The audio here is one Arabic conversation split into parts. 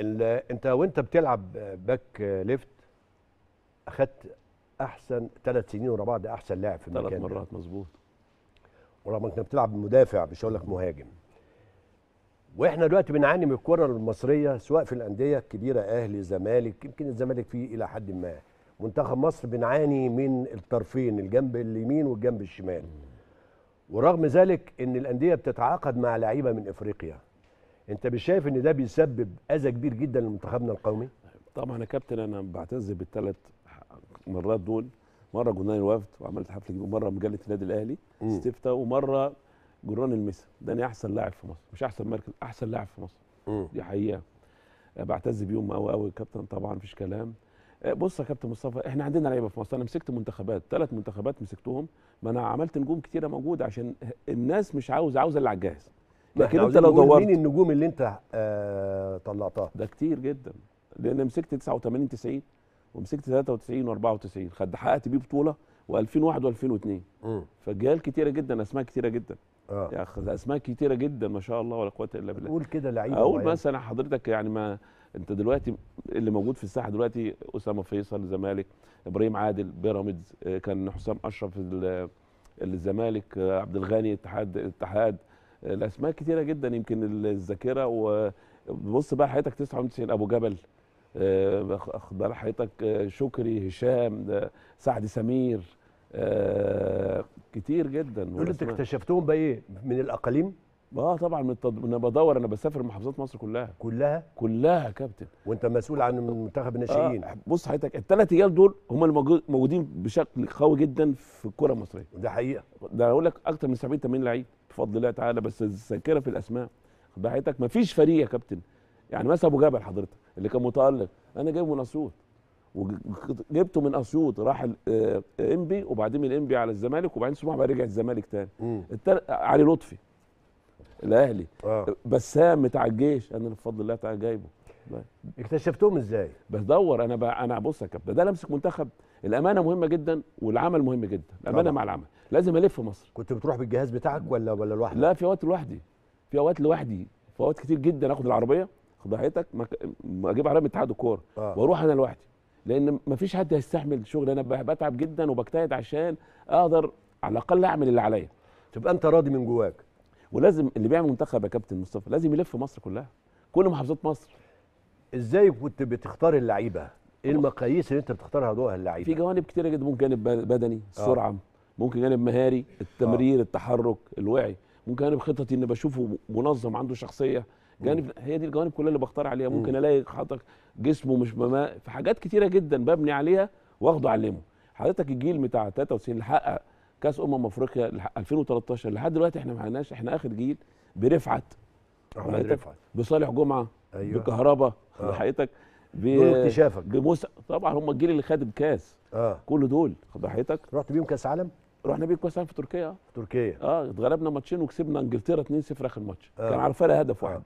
انت وانت بتلعب باك ليفت اخذت احسن ثلاث سنين ورا بعض احسن لاعب في المكان ثلاث مرات مظبوط ورغم انك بتلعب مدافع مش هقول لك مهاجم واحنا دلوقتي بنعاني من الكره المصريه سواء في الانديه الكبيره اهلي زمالك يمكن الزمالك فيه الى حد ما منتخب مصر بنعاني من الطرفين الجنب اليمين والجنب الشمال ورغم ذلك ان الانديه بتتعاقد مع لعيبه من افريقيا انت مش شايف ان ده بيسبب اذى كبير جدا لمنتخبنا القومي طبعا يا كابتن انا بعتز بالثلاث مرات دول مره جنان الوفد وعملت حفله مره مجله النادي الاهلي استفتاء ومره جران المسا ده احسن لاعب في مصر مش احسن مركز احسن لاعب في مصر م. دي حقيقه أه، بعتز بيهم قوي قوي كابتن طبعا مفيش كلام أه، بص يا كابتن مصطفى احنا عندنا لعيبه في مصر انا مسكت منتخبات ثلاث منتخبات مسكتهم ما انا عملت نجوم كتيره موجوده عشان الناس مش عاوز عاوزه اللي على الجاهز لكن انت لو دورت مين النجوم اللي انت آه طلعتها ده كتير جدا لان مسكت 89 90 ومسكت 93 و94 خد حققت بيه بطوله و2001 و2002 فجيال كتيره جدا اسماء كتيره جدا اه يعني اسماء كتيره جدا ما شاء الله ولا قوه الا بالله قول كده لعيبه اقول مثلا حضرتك يعني ما انت دلوقتي اللي موجود في الساحه دلوقتي اسامه فيصل الزمالك ابراهيم عادل بيراميدز آه، كان حسام اشرف آه، الزمالك آه، عبد الغني اتحاد اتحاد الاسماء كتيره جدا يمكن الذاكره وبص بقى حياتك 99 ابو جبل آه، خد بال حياتك آه، شكري هشام آه، سعد سمير كتير جدا دول انت اكتشفتهم بقى ايه من الاقاليم اه طبعا من التض... انا بدور انا بسافر محافظات مصر كلها كلها كلها يا كابتن وانت مسؤول عن منتخب الناشئين آه بص حضرتك الثلاث ايام دول هم اللي موجودين بشكل قوي جدا في الكره المصريه ده حقيقه ده انا اقول لك اكتر من 70 80 لعيب بفضل الله تعالى بس الذاكره في الاسماء بحياتك ما مفيش فريق يا كابتن يعني مثلا ابو جبل حضرتك اللي كان متالق انا جايبه من اسيوط وجبته من اسيوط راح الانبي آه، وبعدين من الانبي على الزمالك وبعدين سموح بقى رجع الزمالك تاني التل... علي لطفي الاهلي آه. بسام بتاع الجيش انا بفضل الله تعالى جايبه اكتشفتهم ازاي بدور انا بقى انا بص يا كابتن ده انا امسك منتخب الامانه مهمه جدا والعمل مهم جدا الامانه طبعا. مع العمل لازم الف مصر كنت بتروح بالجهاز بتاعك ولا ولا لوحدك لا في اوقات لوحدي في اوقات لوحدي في اوقات كتير جدا اخد العربيه ضحيتك اجيب عربيه من اتحاد الكوره آه. واروح انا لوحدي لان مفيش حد هيستحمل شغل انا بتعب جدا وبجتهد عشان اقدر على الاقل اعمل اللي عليا تبقى انت راضي من جواك ولازم اللي بيعمل منتخب يا كابتن مصطفى لازم يلف مصر كلها كل محافظات مصر ازاي كنت بتختار اللعيبه ايه المقاييس اللي انت بتختارها جوه اللعيبه في جوانب كتيره جدا ممكن جانب بدني آه. السرعه آه. ممكن جانب مهاري التمرير آه. التحرك الوعي ممكن جانب خططي ان بشوفه منظم عنده شخصيه جانب هي دي الجوانب كلها اللي بختار عليها ممكن م. الاقي حضرتك جسمه مش مماء في حاجات كتيره جدا ببني عليها واخده اعلمه حضرتك الجيل بتاع 93 اللي حقق كاس امم افريقيا 2013 لحد دلوقتي احنا ما احنا اخر جيل برفعت آه، رفعت بصالح جمعه أيوة. بكهرباء آه. حضرتك اكتشافك بموسى طبعا هم الجيل اللي خد الكاس اه كل دول حضرتك رحت بيهم كاس عالم رحنا بيهم كاس عالم في تركيا في تركيا اه اتغلبنا ماتشين وكسبنا انجلترا 2-0 اخر ماتش آه. كان عارفها هدف واحد آه.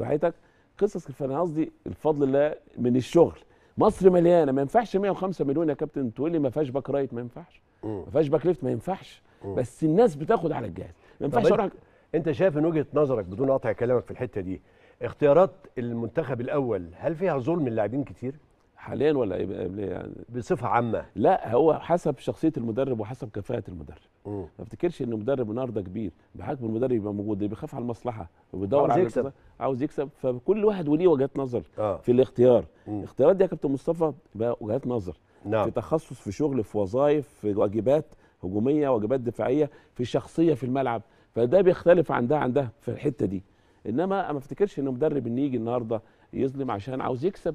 بس حضرتك قصص فانا قصدي الفضل الله من الشغل مصر مليانه ما ينفعش 105 مليون يا كابتن تقول لي ما فيهاش باك رايت ما ينفعش ما فيهاش باك ليفت ما ينفعش بس الناس بتاخد على الجهاز ما ينفعش انت شايف ان وجهه نظرك بدون قطع كلامك في الحته دي اختيارات المنتخب الاول هل فيها ظلم اللاعبين كتير حاليا ولا قبل يعني بصفه عامه لا هو حسب شخصيه المدرب وحسب كفاءه المدرب ما افتكرش ان مدرب النهارده كبير بحكم المدرب يبقى موجود اللي بيخاف على المصلحه وبيدور عاوز على يكسب عاوز يكسب فكل واحد وليه وجهات نظر آه. في الاختيار الاختيارات دي يا كابتن مصطفى بقى وجهات نظر نعم. في تخصص في شغل في وظائف في واجبات هجوميه واجبات دفاعيه في شخصيه في الملعب فده بيختلف عن ده عن ده في الحته دي انما ما افتكرش ان مدرب ان يجي النهارده يظلم عشان عاوز يكسب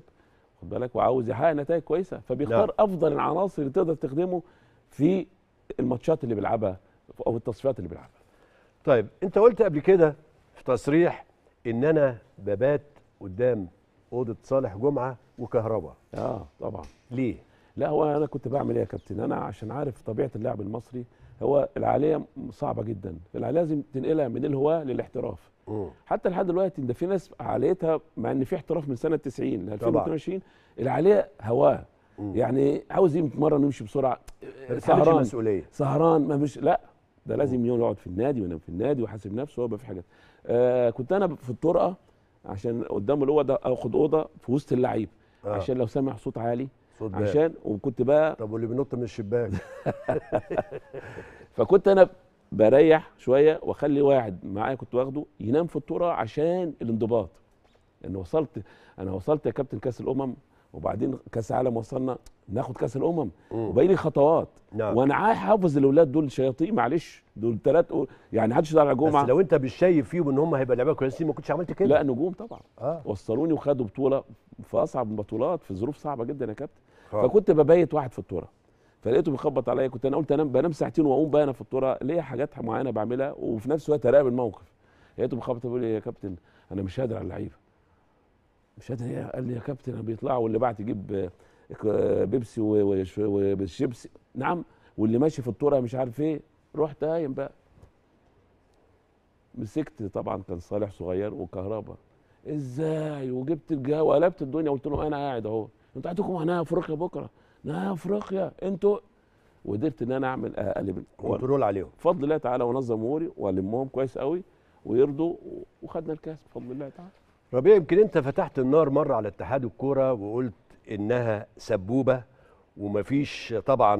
خد بالك وعاوز يحقق نتائج كويسه فبيختار لا. افضل العناصر اللي تقدر تخدمه في الماتشات اللي بيلعبها او التصفيات اللي بيلعبها طيب انت قلت قبل كده في تصريح ان انا ببات قدام اوضه صالح جمعه وكهرباء اه طبعا ليه لا هو انا كنت بعمل ايه يا كابتن انا عشان عارف طبيعه اللاعب المصري هو العاليه صعبه جدا العاليه لازم تنقلها من الهواه للاحتراف حتى لحد دلوقتي ده في ناس عاليتها مع ان في احتراف من سنه 90 ل 2022 العاليه هواه يعني عاوز يتمرن ويمشي بسرعه سهران مسؤوليه سهران ما مش لا ده لازم يوم يقعد في النادي وينام في النادي ويحاسب نفسه ويبقى في حاجات آه كنت انا في الطرقه عشان قدام الاوضه اخد اوضه في وسط اللعيب آه. عشان لو سامع صوت عالي صوت عشان وكنت بقى طب واللي بينط من الشباك فكنت انا بريح شويه واخلي واحد معايا كنت واخده ينام في الطرقه عشان الانضباط لان يعني وصلت انا وصلت يا كابتن كاس الامم وبعدين كاس العالم وصلنا ناخد كاس الامم وباقي لي خطوات نعم. وانا حافظ الاولاد دول شياطين معلش دول ثلاث يعني حدش يطلع جمعه بس لو انت مش شايف فيهم ان هم هيبقى لعيبه كويسين ما كنتش عملت كده لا نجوم طبعا آه. وصلوني وخدوا بطوله في اصعب البطولات في ظروف صعبه جدا يا كابتن آه. فكنت ببيت واحد في الطوره فلقيته بيخبط عليا كنت انا قلت انام بنام ساعتين واقوم بقى انا في الطرق ليا حاجات معينه بعملها وفي نفس الوقت اراقب الموقف لقيته بيخبط بيقول لي يا كابتن انا مش قادر على اللعيبه مش قادر ايه قال لي يا كابتن انا بيطلعوا واللي بعت يجيب آه، بيبسي وشيبسي نعم واللي ماشي في الطرق مش عارف ايه رحت قايم بقى مسكت طبعا كان صالح صغير وكهرباء ازاي وجبت الجهه وقلبت الدنيا قلت له انا قاعد اهو انتوا عندكم هنا افريقيا بكره يا افريقيا انتوا وقدرت ان انا اعمل اقلب كنترول عليهم بفضل الله تعالى وانظم اموري والمهم كويس قوي ويرضوا وخدنا الكاس بفضل الله تعالى ربيع يمكن انت فتحت النار مره على اتحاد الكوره وقلت انها سبوبه ومفيش طبعا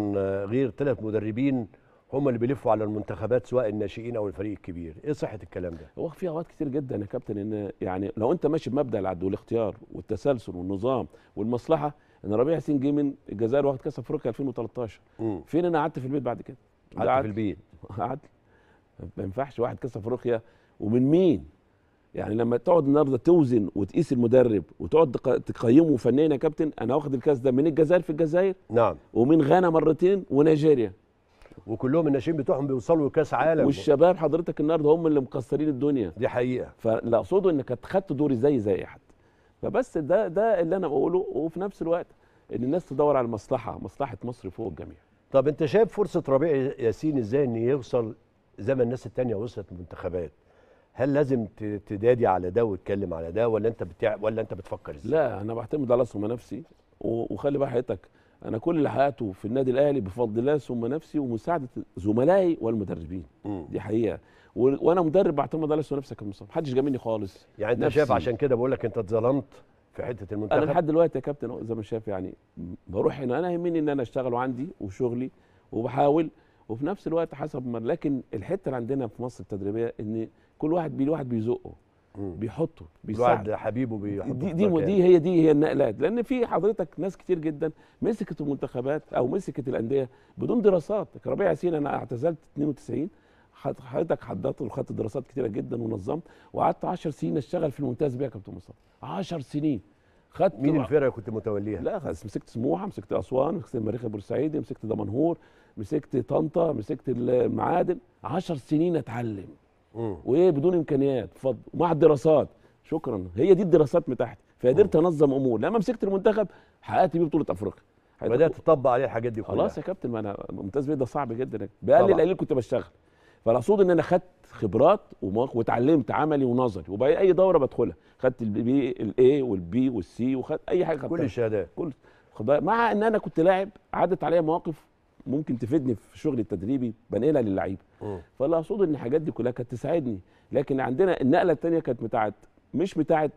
غير ثلاث مدربين هم اللي بيلفوا على المنتخبات سواء الناشئين او الفريق الكبير ايه صحه الكلام ده هو في اوقات كتير جدا يا كابتن ان يعني لو انت ماشي بمبدا العد والاختيار والتسلسل والنظام والمصلحه ان ربيع حسين جه من الجزائر واخد كاس افريقيا 2013 مم. فين انا قعدت في البيت بعد كده قعدت في البيت قعدت ما ينفعش واحد كاس افريقيا ومن مين يعني لما تقعد النهارده توزن وتقيس المدرب وتقعد تقيمه فنيا يا كابتن انا واخد الكاس ده من الجزائر في الجزائر نعم ومن غانا مرتين ونيجيريا وكلهم الناشئين بتوعهم بيوصلوا لكاس عالم والشباب حضرتك النهارده هم اللي مكسرين الدنيا دي حقيقه فاللي اقصده انك خدت دور زي زي احد فبس ده ده اللي انا بقوله وفي نفس الوقت ان الناس تدور على المصلحه مصلحه مصر فوق الجميع طب انت شايف فرصه ربيع ياسين ازاي ان يوصل زي ما الناس التانية وصلت منتخبات هل لازم تدادي على ده وتتكلم على ده ولا انت بتع... ولا انت بتفكر ازاي لا انا بعتمد على ثم نفسي وخلي بقى حياتك انا كل اللي حققته في النادي الاهلي بفضل الله ثم نفسي ومساعده زملائي والمدربين م. دي حقيقه وانا مدرب بعتمد على نفسك يا مصطفى محدش جاملني خالص يعني انت شايف عشان كده بقول لك انت اتظلمت في حته المنتخب انا لحد دلوقتي يا كابتن زي ما شايف يعني بروح هنا انا يهمني ان انا اشتغل وعندي وشغلي وبحاول وفي نفس الوقت حسب ما لكن الحته اللي عندنا في مصر التدريبيه ان كل واحد بي واحد بيزقه بيحطه بيساعد حبيبه بيحطه دي دي, دي هي دي هي النقلات لان في حضرتك ناس كتير جدا مسكت المنتخبات او مسكت الانديه بدون دراسات ربيع ياسين انا اعتزلت 92 حضرتك حضرت وخدت دراسات كتيره جدا ونظمت وقعدت 10 سنين اشتغل في الممتاز بيها يا كابتن مصطفى 10 سنين خدت مين الفرقه اللي كنت متوليها؟ لا مسكت سموحه مسكت اسوان مسكت المريخ البورسعيدي مسكت دمنهور مسكت طنطا مسكت المعادن 10 سنين اتعلم وايه بدون امكانيات اتفضل ومع الدراسات شكرا هي دي الدراسات بتاعتي فقدرت انظم امور لما مسكت المنتخب حققت بيه بطوله افريقيا بدات تطبق عليه الحاجات دي كلها خلاص يا كابتن ما انا ممتاز بيه ده صعب جدا بقلل قليل كنت بشتغل فالقصود ان انا خدت خبرات واتعلمت عملي ونظري وبقى اي دوره بدخلها خدت البي الاي والبي والسي وخدت اي حاجه خدتها كل الشهادات كل مع ان انا كنت لاعب عدت عليا مواقف ممكن تفيدني في شغلي التدريبي بنقلها للعيبه فالقصود ان الحاجات دي كلها كانت تساعدني لكن عندنا النقله الثانيه كانت بتاعت مش بتاعت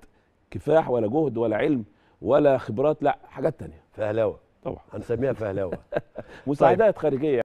كفاح ولا جهد ولا علم ولا خبرات لا حاجات ثانيه فهلاوه طبعا هنسميها فهلاوه طيب. مساعدات خارجيه